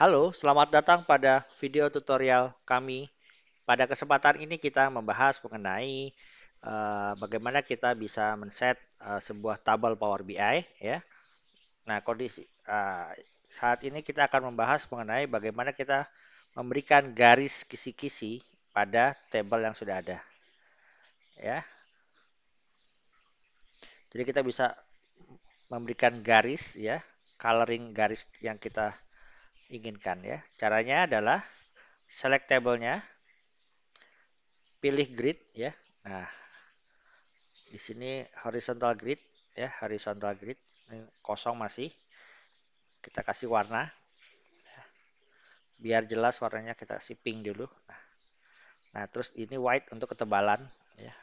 Halo, selamat datang pada video tutorial kami. Pada kesempatan ini kita membahas mengenai uh, bagaimana kita bisa men-set uh, sebuah tabel Power BI ya. Nah, kondisi uh, saat ini kita akan membahas mengenai bagaimana kita memberikan garis kisi-kisi pada tabel yang sudah ada. Ya. Jadi kita bisa memberikan garis ya, coloring garis yang kita inginkan ya. Caranya adalah select table pilih grid ya. Nah, di sini horizontal grid ya, horizontal grid ini eh, kosong masih. Kita kasih warna. Ya. Biar jelas warnanya kita kasih pink dulu. Nah, nah, terus ini white untuk ketebalan ya.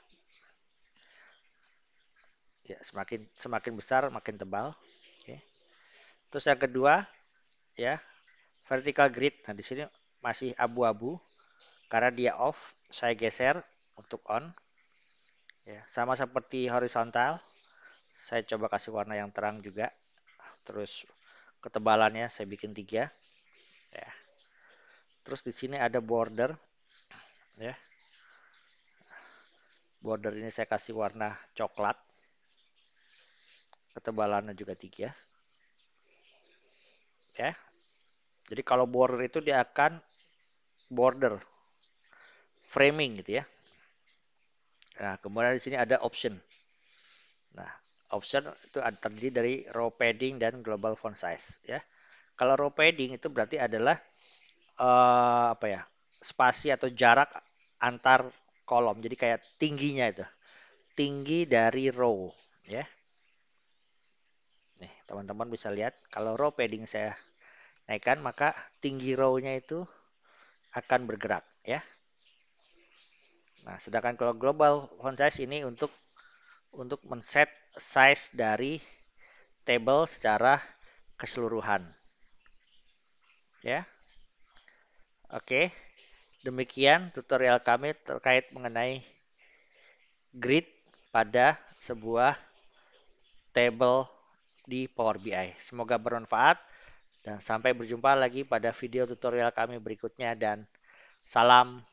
Ya, semakin semakin besar makin tebal. Oke. Terus yang kedua ya vertical grid. Nah, di sini masih abu-abu karena dia off. Saya geser untuk on. Ya, sama seperti horizontal. Saya coba kasih warna yang terang juga. Terus ketebalannya saya bikin tiga. Ya. Terus di sini ada border. Ya. Border ini saya kasih warna coklat. Ketebalannya juga tiga. Ya, jadi kalau border itu dia akan border framing gitu ya. Nah, kemudian di sini ada option. Nah, option itu terdiri dari row padding dan global font size ya. Kalau row padding itu berarti adalah uh, apa ya? spasi atau jarak antar kolom. Jadi kayak tingginya itu. Tinggi dari row ya. Nih, teman-teman bisa lihat kalau row padding saya naikkan maka tinggi row-nya itu akan bergerak ya. Nah, sedangkan kalau global font size ini untuk untuk men-set size dari table secara keseluruhan. Ya. Oke. Demikian tutorial kami terkait mengenai grid pada sebuah table di Power BI. Semoga bermanfaat. Dan sampai berjumpa lagi pada video tutorial kami berikutnya dan salam